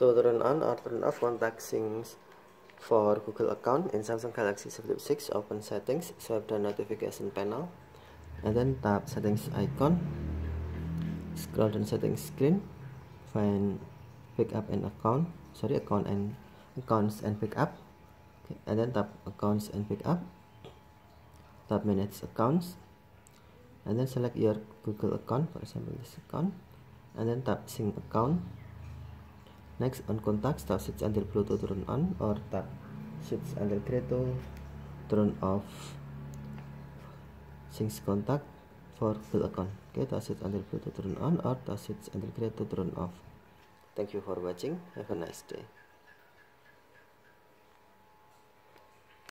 on or turn off contact syncs for Google account in Samsung Galaxy s 6 open settings swipe the notification panel and then tap settings icon scroll down settings screen find pick up an account sorry account and accounts and pick up okay, and then tap accounts and pick up tap manage accounts and then select your Google account for example this account and then tap sync account Next, on contact, start switch until Bluetooth turn on or tap switch until Kreto turn off sync contact for full account. Okay, touch switch until Bluetooth turn on or touch switch until Kreto turn off. Thank you for watching. Have a nice day.